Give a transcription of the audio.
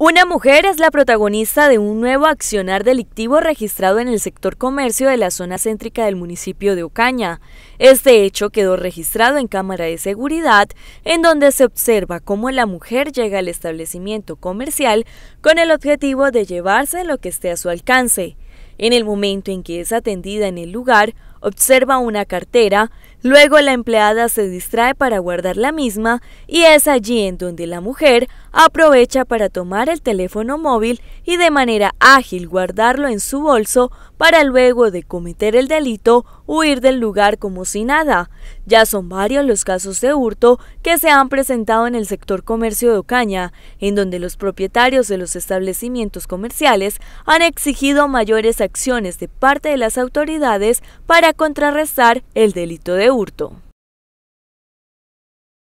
Una mujer es la protagonista de un nuevo accionar delictivo registrado en el sector comercio de la zona céntrica del municipio de Ocaña. Este hecho quedó registrado en cámara de seguridad, en donde se observa cómo la mujer llega al establecimiento comercial con el objetivo de llevarse lo que esté a su alcance. En el momento en que es atendida en el lugar, observa una cartera, luego la empleada se distrae para guardar la misma y es allí en donde la mujer aprovecha para tomar el teléfono móvil y de manera ágil guardarlo en su bolso para luego de cometer el delito huir del lugar como si nada. Ya son varios los casos de hurto que se han presentado en el sector comercio de Ocaña, en donde los propietarios de los establecimientos comerciales han exigido mayores acciones de parte de las autoridades para contrarrestar el delito de hurto.